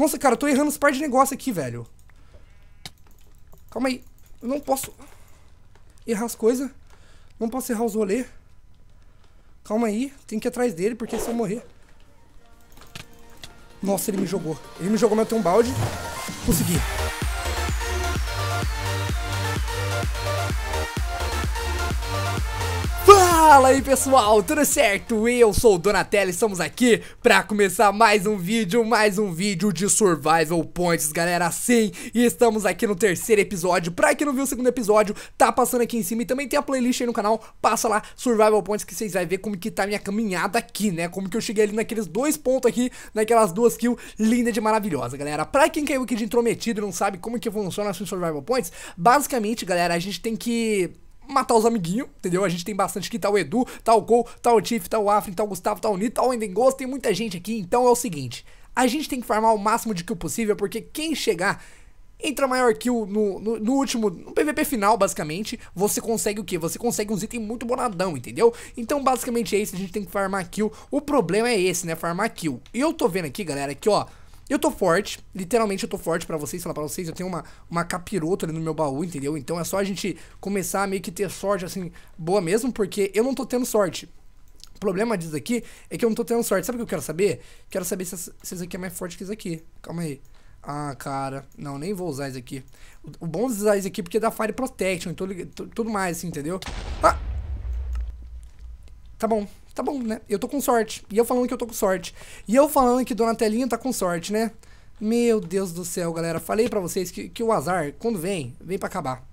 Nossa, cara, eu tô errando os par de negócio aqui, velho. Calma aí. Eu não posso errar as coisas. Não posso errar os rolê. Calma aí. Tem que ir atrás dele, porque se eu morrer... Nossa, ele me jogou. Ele me jogou, mas eu tenho um balde. Consegui. Fala aí pessoal, tudo certo? Eu sou o Donatello e estamos aqui para começar mais um vídeo, mais um vídeo de Survival Points, galera, sim, e estamos aqui no terceiro episódio, pra quem não viu o segundo episódio, tá passando aqui em cima e também tem a playlist aí no canal, passa lá, Survival Points, que vocês vão ver como que tá a minha caminhada aqui, né, como que eu cheguei ali naqueles dois pontos aqui, naquelas duas kills, linda de maravilhosa, galera, pra quem caiu aqui de intrometido e não sabe como que funciona assim Survival Points, basicamente, galera, a gente tem que matar os amiguinhos, entendeu? A gente tem bastante aqui, tá o Edu, tá o Cole, tá o Tiff, tá o Afrin, tá o Gustavo, tá o Nito, tá o Endengos, tem muita gente aqui, então é o seguinte, a gente tem que farmar o máximo de kill possível, porque quem chegar entra maior kill no, no, no, último, no PVP final, basicamente, você consegue o que? Você consegue uns itens muito bonadão, entendeu? Então, basicamente é isso, a gente tem que farmar kill, o problema é esse, né, farmar kill. E eu tô vendo aqui, galera, que ó... Eu tô forte, literalmente eu tô forte para vocês, falar pra vocês, eu tenho uma, uma capirota ali no meu baú, entendeu? Então é só a gente começar a meio que ter sorte, assim, boa mesmo, porque eu não tô tendo sorte. O problema disso aqui é que eu não tô tendo sorte. Sabe o que eu quero saber? Quero saber se, se isso aqui é mais forte que isso aqui. Calma aí. Ah, cara, não, nem vou usar isso aqui. O, o bom de usar isso aqui é porque dá Fire Protection então e tudo, tudo mais, assim, entendeu? Ah! Tá bom, Tá bom, né? Eu tô com sorte. E eu falando que eu tô com sorte. E eu falando que Dona Telinha tá com sorte, né? Meu Deus do céu, galera. Falei para vocês que, que o azar, quando vem, vem para acabar.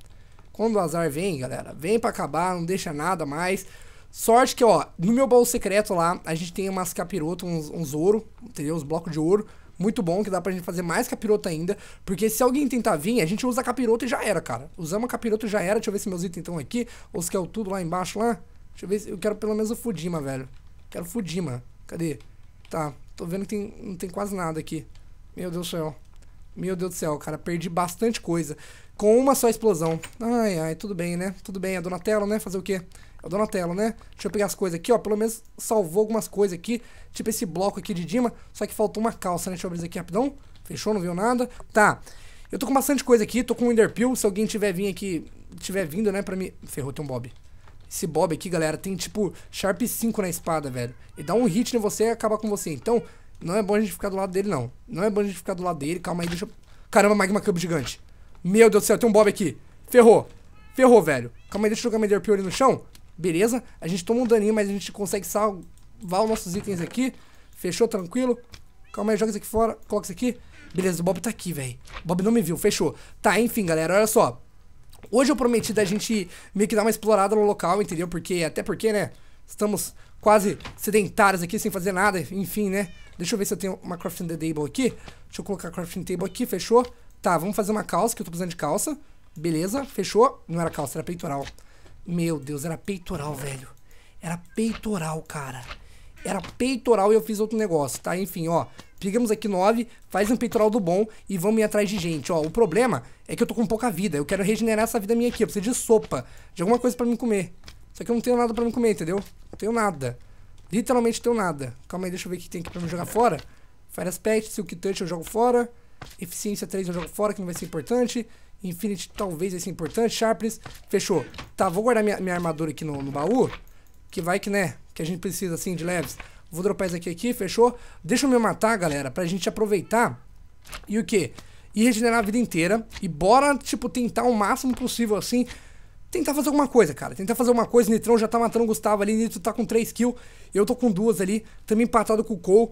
Quando o azar vem, galera, vem para acabar, não deixa nada mais. Sorte que, ó, no meu baú secreto lá, a gente tem umas capirotas, uns, uns ouro, entendeu? Uns blocos de ouro. Muito bom, que dá pra gente fazer mais capiroto ainda. Porque se alguém tentar vir, a gente usa capiroto e já era, cara. Usamos capiroto e já era. Deixa eu ver se meus itens estão aqui. ou se é o tudo lá embaixo lá. Deixa eu ver se eu quero pelo menos o Fudima, velho. Quero Fudima. Cadê? Tá, tô vendo que tem, não tem quase nada aqui. Meu Deus do céu. Meu Deus do céu, cara, perdi bastante coisa. Com uma só explosão. Ai, ai, tudo bem, né? Tudo bem, é Donatello, né? Fazer o quê? É o Donatello, né? Deixa eu pegar as coisas aqui, ó. Pelo menos salvou algumas coisas aqui. Tipo esse bloco aqui de Dima. Só que faltou uma calça, né? Deixa eu abrir isso aqui rapidão. Fechou, não viu nada. Tá. Eu tô com bastante coisa aqui. Tô com um Ender Se alguém tiver vindo aqui... Tiver vindo, né? Pra me... Ferrou, tem um Bob. Esse Bob aqui, galera, tem tipo Sharp 5 na espada, velho. E dá um hit em você e acaba com você. Então, não é bom a gente ficar do lado dele, não. Não é bom a gente ficar do lado dele. Calma aí, deixa eu... Caramba, Magma Cub gigante. Meu Deus do céu, tem um Bob aqui. Ferrou. Ferrou, velho. Calma aí, deixa eu jogar Mender Pure no chão. Beleza. A gente toma um daninho, mas a gente consegue salvar os nossos itens aqui. Fechou, tranquilo. Calma aí, joga isso aqui fora. Coloca isso aqui. Beleza, o Bob tá aqui, velho. Bob não me viu, fechou. Tá, enfim, galera, olha só. Hoje eu prometi da gente meio que dar uma explorada no local, entendeu? Porque, até porque, né? Estamos quase sedentários aqui, sem fazer nada, enfim, né? Deixa eu ver se eu tenho uma crafting table aqui. Deixa eu colocar a crafting table aqui, fechou? Tá, vamos fazer uma calça, que eu tô precisando de calça. Beleza, fechou? Não era calça, era peitoral. Meu Deus, era peitoral, velho. Era peitoral, cara era peitoral e eu fiz outro negócio, tá? Enfim, ó. Pegamos aqui 9, faz um peitoral do bom e vamos ir atrás de gente. Ó, o problema é que eu tô com pouca vida. Eu quero regenerar essa vida minha aqui. Eu preciso de sopa, de alguma coisa para me comer. Só que eu não tenho nada para me comer, entendeu? Não tenho nada. Literalmente não tenho nada. Calma aí, deixa eu ver o que tem aqui pra me jogar fora. Fire Aspect, Silk Touch eu jogo fora. Eficiência 3 eu jogo fora, que não vai ser importante. Infinity talvez vai ser importante. Sharpness, fechou. Tá, vou guardar minha, minha armadura aqui no, no baú. Que vai que, né? que a gente precisa assim de leves. Vou dropar isso aqui, aqui, fechou? Deixa eu me matar, galera, pra gente aproveitar. E o que? E regenerar a vida inteira. E bora, tipo, tentar o máximo possível, assim, tentar fazer alguma coisa, cara. Tentar fazer alguma coisa. Nitrão já tá matando o Gustavo ali. Nitro tá com 3 kills. Eu tô com duas ali. Também empatado com o Cole.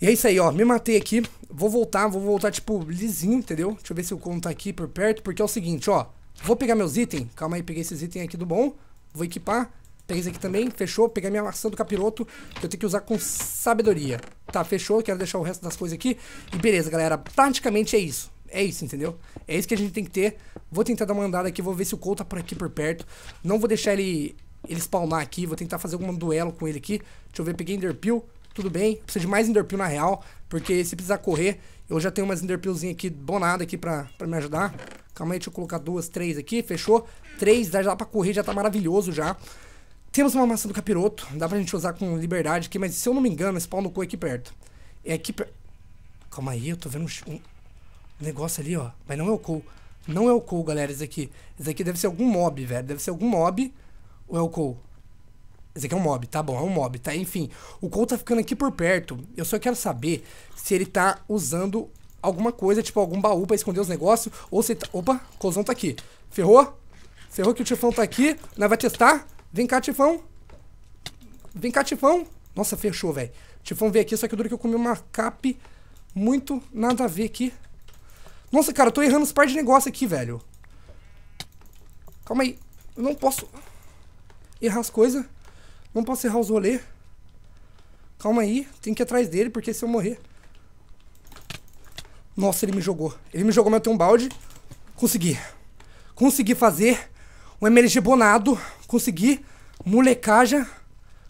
E é isso aí, ó. Me matei aqui. Vou voltar, vou voltar, tipo, lisinho, entendeu? Deixa eu ver se o Cole tá aqui por perto. Porque é o seguinte, ó. Vou pegar meus itens. Calma aí, peguei esses itens aqui do bom. Vou equipar. Aterriza aqui também, fechou. Pegar minha maçã do capiroto, que eu tenho que usar com sabedoria. Tá, fechou. Quero deixar o resto das coisas aqui. E beleza, galera. Praticamente é isso. É isso, entendeu? É isso que a gente tem que ter. Vou tentar dar uma andada aqui, vou ver se o Cole tá por aqui por perto. Não vou deixar ele, ele spawnar aqui, vou tentar fazer algum duelo com ele aqui. Deixa eu ver, peguei Enderpeel, tudo bem. Preciso de mais Enderpeel na real, porque se precisar correr, eu já tenho umas Enderpeelzinhas aqui, bonada aqui pra, pra me ajudar. Calma aí, deixa eu colocar duas, três aqui, fechou? Três, já dá pra correr, já tá maravilhoso já. Temos uma maçã do capiroto, dá pra gente usar com liberdade aqui, mas se eu não me engano, esse pau no cu é aqui perto. É aqui perto. Calma aí, eu tô vendo um, negócio ali, ó. Mas não é o cu. Não é o cu, galera, esse aqui. Esse aqui deve ser algum mob, velho. Deve ser algum mob ou é o cu? Esse aqui é um mob, tá bom, é um mob, tá? Enfim, o Cole tá ficando aqui por perto. Eu só quero saber se ele tá usando alguma coisa, tipo algum baú pra esconder os negócios, ou se tá... Opa, o Colzão tá aqui. Ferrou? Ferrou que o Tifão tá aqui. Nós vai testar. Vem cá, Tifão. Vem cá, Tifão. Nossa, fechou, velho. Tifão veio aqui, só que eu duro que eu comi uma cap muito nada a ver aqui. Nossa, cara, eu tô errando os par de negócio aqui, velho. Calma aí. Eu não posso errar as coisas. Não posso errar os rolê. Calma aí. Tem que ir atrás dele, porque se eu morrer... Nossa, ele me jogou. Ele me jogou, mas eu tenho um balde. Consegui. Consegui fazer. Um MLG bonado. Consegui. Molecaja.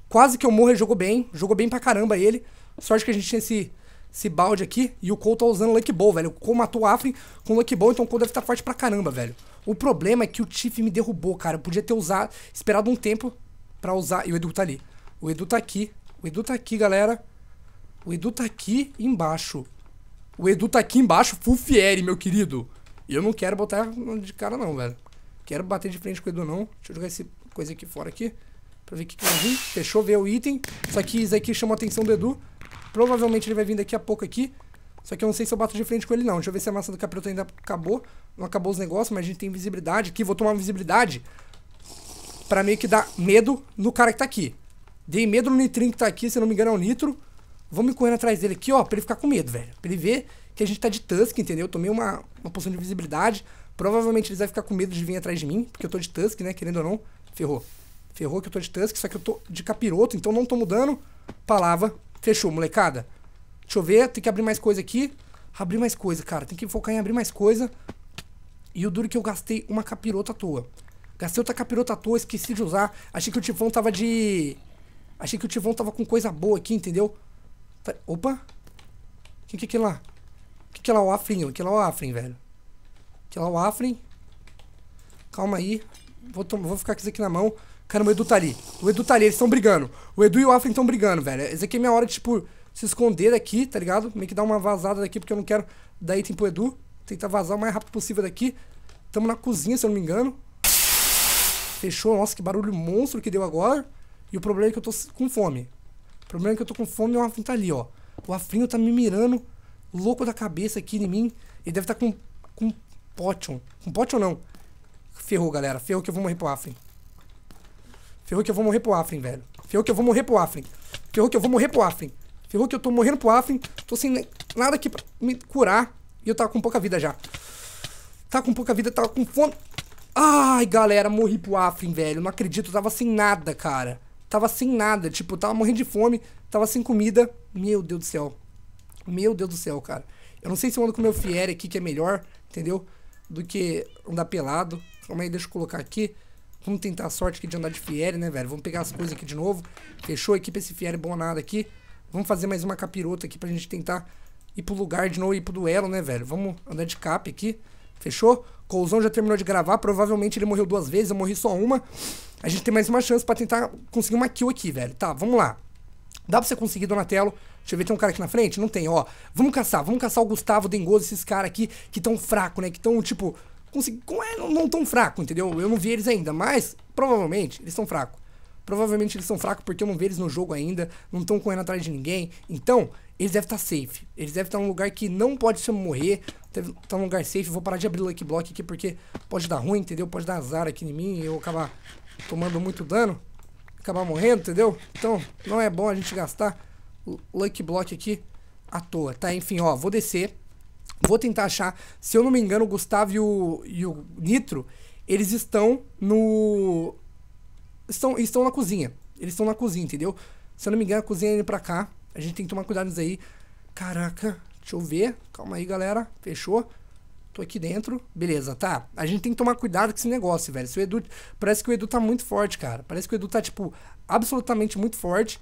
Quase que eu morro, ele jogou bem. Jogou bem pra caramba ele. Sorte que a gente tinha esse, esse balde aqui. E o Cole tá usando Lucky Ball, velho. O Cole matou o Afrin com Lucky Ball, então o Cole deve estar tá forte pra caramba, velho. O problema é que o Tiff me derrubou, cara. Eu podia ter usado, esperado um tempo pra usar. E o Edu tá ali. O Edu tá aqui. O Edu tá aqui, galera. O Edu tá aqui embaixo. O Edu tá aqui embaixo, full meu querido. E eu não quero botar de cara não, velho. Quero bater de frente com o Edu, não. Deixa eu jogar essa coisa aqui fora aqui. Pra ver o que, que vai vir. Fechou, veio o item. Só que isso aqui chamou a atenção do Edu. Provavelmente ele vai vir daqui a pouco aqui. Só que eu não sei se eu bato de frente com ele, não. Deixa eu ver se a massa do capiroto ainda acabou. Não acabou os negócios, mas a gente tem visibilidade aqui. Vou tomar uma visibilidade pra meio que dar medo no cara que tá aqui. Dei medo no Nitrin que tá aqui, se não me engano é o Nitro. Vamos correndo atrás dele aqui, ó, pra ele ficar com medo, velho. Pra ele ver que a gente tá de Tusk, entendeu? Tomei uma, uma poção de visibilidade. Provavelmente eles vão ficar com medo de vir atrás de mim, porque eu tô de Tusk, né? Querendo ou não, ferrou. Ferrou que eu tô de Tusk, só que eu tô de capiroto, então não tô mudando. Palavra. Fechou, molecada. Deixa eu ver, tem que abrir mais coisa aqui. Abrir mais coisa, cara. Tem que focar em abrir mais coisa. E o duro é que eu gastei uma capirota à toa. Gastei outra capirota à toa, esqueci de usar. Achei que o Tivão tava de... Achei que o Tivão tava com coisa boa aqui, entendeu? Tá, opa. O que que é lá? O que que é lá o Afrin? O que é lá o Afrin, velho? Aqui, ó, o Afrin. Calma aí. Vou, vou ficar com isso aqui na mão. Caramba, o Edu tá ali. O Edu tá ali, eles estão brigando. O Edu e o Afrin estão brigando, velho. Esse aqui é minha hora de, tipo, se esconder daqui, tá ligado? Meio que dar uma vazada daqui, porque eu não quero dar item pro Edu. Tentar vazar o mais rápido possível daqui. Tamo na cozinha, se eu não me engano. Fechou. Nossa, que barulho monstro que deu agora. E o problema é que eu tô com fome. O problema é que eu tô com fome e o Afrin tá ali, ó. O Afrin tá me mirando, louco da cabeça aqui em mim. Ele deve estar tá com Potion. com Potion não. Ferrou, galera. Ferrou que eu vou morrer pro Afrin. Ferrou que eu vou morrer pro Afrin, velho. Ferrou que eu vou morrer pro Afrin. Ferrou que eu vou morrer pro Afrin. Ferrou que eu tô morrendo pro Afrin. Tô sem nada aqui pra me curar. E eu tava com pouca vida já. Tava com pouca vida, tava com fome. Ai, galera, morri pro Afrin, velho. Não acredito, eu tava sem nada, cara. Tava sem nada. Tipo, tava morrendo de fome, tava sem comida. Meu Deus do céu. Meu Deus do céu, cara. Eu não sei se eu ando com o meu Fiere aqui, que é melhor, entendeu? do que andar pelado. Calma aí, deixa eu colocar aqui. Vamos tentar a sorte aqui de andar de Fiere, né, velho? Vamos pegar as coisas aqui de novo. Fechou equipa esse Fiere bonado aqui. Vamos fazer mais uma capirota aqui pra gente tentar ir pro lugar de novo, ir pro duelo, né, velho? Vamos andar de cap aqui. Fechou? Couzão já terminou de gravar. Provavelmente ele morreu duas vezes, eu morri só uma. A gente tem mais uma chance pra tentar conseguir uma kill aqui, velho. Tá, vamos lá. Dá pra você conseguir, Donatello? Deixa eu ver, tem um cara aqui na frente? Não tem, ó. Vamos caçar, vamos caçar o Gustavo, o Dengoso, esses caras aqui que tão fraco, né? Que tão, tipo, consegui... é, não, não tão fraco, entendeu? Eu não vi eles ainda, mas provavelmente eles são fracos. Provavelmente eles são fracos porque eu não vi eles no jogo ainda, não estão correndo atrás de ninguém. Então, eles devem estar tá safe. Eles devem estar tá num lugar que não pode se morrer. Deve estar tá num lugar safe. Vou parar de abrir o Lucky Block aqui porque pode dar ruim, entendeu? Pode dar azar aqui em mim e eu acabar tomando muito dano acabar morrendo, entendeu? Então, não é bom a gente gastar Lucky Block aqui à toa, tá? Enfim, ó, vou descer. Vou tentar achar. Se eu não me engano, o Gustavo e o, e o Nitro, eles estão no... Estão, estão na cozinha. Eles estão na cozinha, entendeu? Se eu não me engano, a cozinha é indo pra cá. A gente tem que tomar cuidado nisso aí. Caraca, deixa eu ver. Calma aí, galera. Fechou tô aqui dentro, beleza, tá? A gente tem que tomar cuidado com esse negócio, velho. Se o Edu. Parece que o Edu tá muito forte, cara. Parece que o Edu tá, tipo, absolutamente muito forte.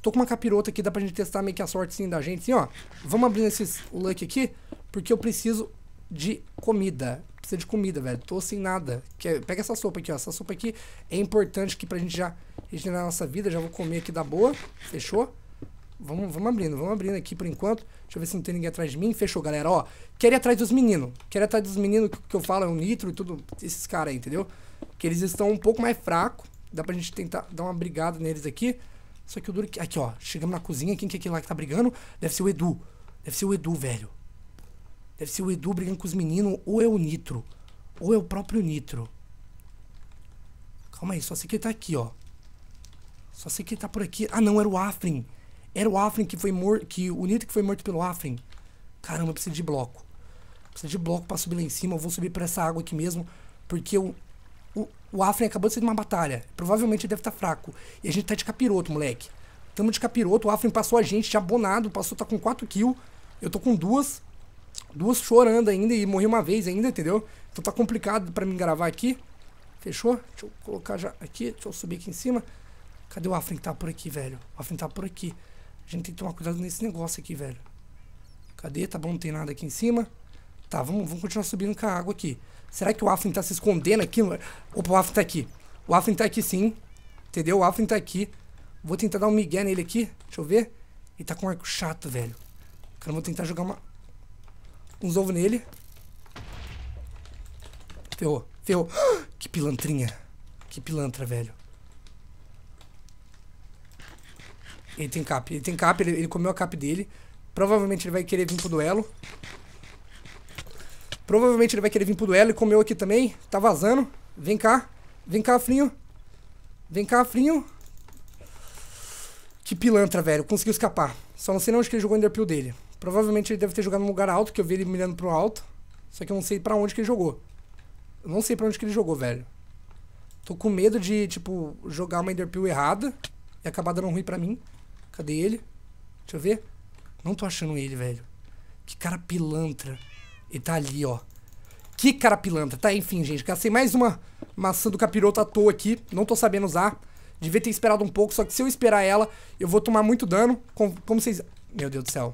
Tô com uma capirota aqui, dá pra gente testar meio que a sorte sim da gente. Assim, ó, vamos abrir esse luck aqui, porque eu preciso de comida. Precisa de comida, velho. Tô sem nada. Quer, pega essa sopa aqui, ó. Essa sopa aqui é importante aqui pra gente já regenerar a nossa vida. Já vou comer aqui da boa. Fechou? Vamos, vamos abrindo, vamos abrindo aqui por enquanto. Deixa eu ver se não tem ninguém atrás de mim. Fechou, galera. Ó, quer ir atrás dos meninos. Quer ir atrás dos meninos que, que eu falo, é o Nitro e tudo, esses caras aí, entendeu? Que eles estão um pouco mais fracos. Dá pra gente tentar dar uma brigada neles aqui. Só que o duro é Aqui, ó. Chegamos na cozinha. Quem que é aquele lá que tá brigando? Deve ser o Edu. Deve ser o Edu, velho. Deve ser o Edu brigando com os meninos. Ou é o Nitro. Ou é o próprio Nitro. Calma aí, só sei que ele tá aqui, ó. Só sei que ele tá por aqui. Ah, não, era o Afrin. Era o Afrin que foi morto. Que, o Nito que foi morto pelo Afrin. Caramba, eu preciso de bloco. Preciso de bloco pra subir lá em cima. Eu vou subir pra essa água aqui mesmo. Porque o, o, o Afrin acabou de sair de uma batalha. Provavelmente ele deve estar tá fraco. E a gente tá de capiroto, moleque. Tamo de capiroto. O Afrin passou a gente, já abonado. Passou, tá com 4 kills. Eu tô com duas. Duas chorando ainda e morri uma vez ainda, entendeu? Então tá complicado pra mim gravar aqui. Fechou? Deixa eu colocar já aqui. Deixa eu subir aqui em cima. Cadê o Afrin que tá por aqui, velho? O Afrin tá por aqui. A gente tem que tomar cuidado nesse negócio aqui, velho. Cadê? Tá bom, não tem nada aqui em cima. Tá, vamos, vamos continuar subindo com a água aqui. Será que o Afin tá se escondendo aqui? Opa, o Afin tá aqui. O Afin tá aqui sim. Entendeu? O Afin tá aqui. Vou tentar dar um migué nele aqui. Deixa eu ver. Ele tá com um arco chato, velho. Cara, vou tentar jogar uma... uns ovos nele. Ferrou. Ferrou. Que pilantrinha. Que pilantra, velho. Ele tem cap. Ele tem cap, ele, ele comeu a cap dele. Provavelmente ele vai querer vir pro duelo. Provavelmente ele vai querer vir pro duelo e comeu aqui também. Tá vazando. Vem cá. Vem cá, Frinho. Vem cá, Frinho. Que pilantra, velho. Conseguiu escapar. Só não sei onde que ele jogou o Enderpeel dele. Provavelmente ele deve ter jogado num lugar alto, que eu vi ele mirando pro alto. Só que eu não sei pra onde que ele jogou. Eu não sei pra onde que ele jogou, velho. Tô com medo de, tipo, jogar uma Enderpeel errada e acabar dando ruim pra mim. Cadê ele? Deixa eu ver. Não tô achando ele, velho. Que cara pilantra. Ele tá ali, ó. Que cara pilantra. Tá, enfim, gente. Cacei mais uma maçã do capiroto à toa aqui. Não tô sabendo usar. Devia ter esperado um pouco, só que se eu esperar ela, eu vou tomar muito dano. como vocês... Meu Deus do céu.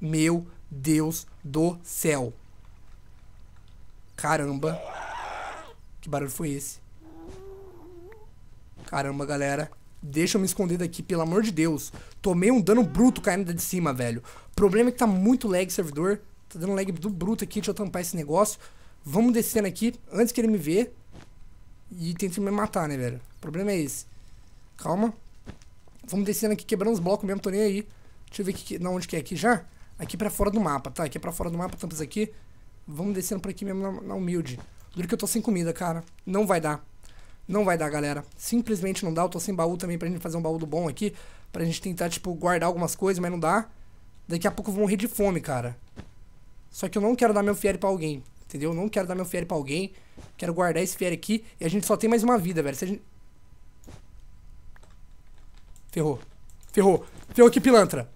Meu Deus do céu. Caramba. Que barulho foi esse? Caramba, galera. Deixa eu me esconder daqui, pelo amor de Deus. Tomei um dano bruto caindo de cima, velho. O problema é que tá muito lag servidor. Tá dando lag do bruto aqui, deixa eu tampar esse negócio. Vamos descendo aqui, antes que ele me vê. E tenta me matar, né, velho? O problema é esse. Calma. Vamos descendo aqui, quebrando os blocos mesmo, tô nem aí. Deixa eu ver aqui, não, onde que é aqui já. Aqui pra fora do mapa, tá? Aqui é pra fora do mapa, tampas aqui. Vamos descendo por aqui mesmo na, na humilde. Duro que eu tô sem comida, cara. Não vai dar. Não vai dar, galera. Simplesmente não dá. Eu tô sem baú também pra gente fazer um baú do bom aqui. Pra gente tentar, tipo, guardar algumas coisas, mas não dá. Daqui a pouco eu vou morrer de fome, cara. Só que eu não quero dar meu fiere pra alguém, entendeu? Eu não quero dar meu fiere pra alguém. Quero guardar esse fiere aqui. E a gente só tem mais uma vida, velho. Se a gente... Ferrou. Ferrou. Ferrou que pilantra.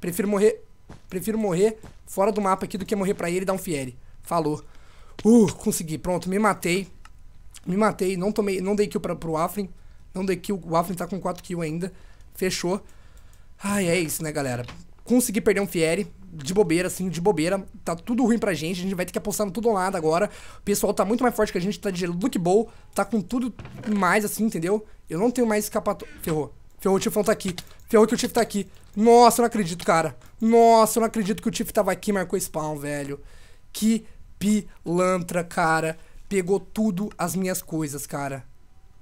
Prefiro morrer... Prefiro morrer fora do mapa aqui do que morrer pra ele e dar um fiere. Falou. Uh, consegui. Pronto, me matei. Me matei, não tomei, não dei kill pra, pro Afrin. Não dei kill, o Afrin tá com 4 kill ainda. Fechou. Ai, é isso, né, galera? Consegui perder um Fieri, de bobeira, assim, de bobeira. Tá tudo ruim pra gente, a gente vai ter que apostar no tudo ou nada agora. O pessoal tá muito mais forte que a gente, tá de look bowl, tá com tudo mais, assim, entendeu? Eu não tenho mais escapatória. Ferrou. Ferrou, o Tifão tá aqui. Ferrou que o Tiff tá aqui. Nossa, eu não acredito, cara. Nossa, eu não acredito que o Tiff tava aqui e marcou spawn, velho. Que pilantra, cara pegou tudo as minhas coisas, cara.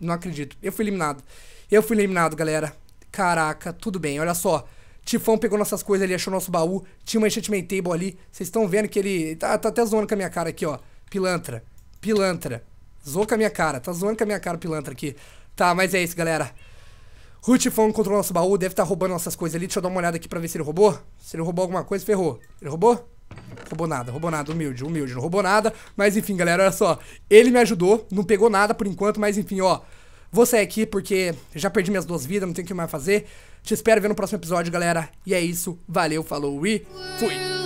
Não acredito. Eu fui eliminado. Eu fui eliminado, galera. Caraca, tudo bem. Olha só. Tifão pegou nossas coisas ali, achou nosso baú. Tinha uma enchantment table ali. Vocês estão vendo que ele... Tá, tá até zoando com a minha cara aqui, ó. Pilantra. Pilantra. Zoou com a minha cara. Tá zoando com a minha cara, pilantra aqui. Tá, mas é isso, galera. O Tifão encontrou nosso baú. Deve estar tá roubando nossas coisas ali. Deixa eu dar uma olhada aqui pra ver se ele roubou. Se ele roubou alguma coisa, ferrou. Ele roubou? Roubou nada, roubou nada, humilde, humilde, não roubou nada. Mas enfim, galera, olha só. Ele me ajudou, não pegou nada por enquanto, mas enfim, ó. Vou sair aqui porque já perdi minhas duas vidas, não tenho o que mais fazer. Te espero ver no próximo episódio, galera. E é isso, valeu, falou e fui!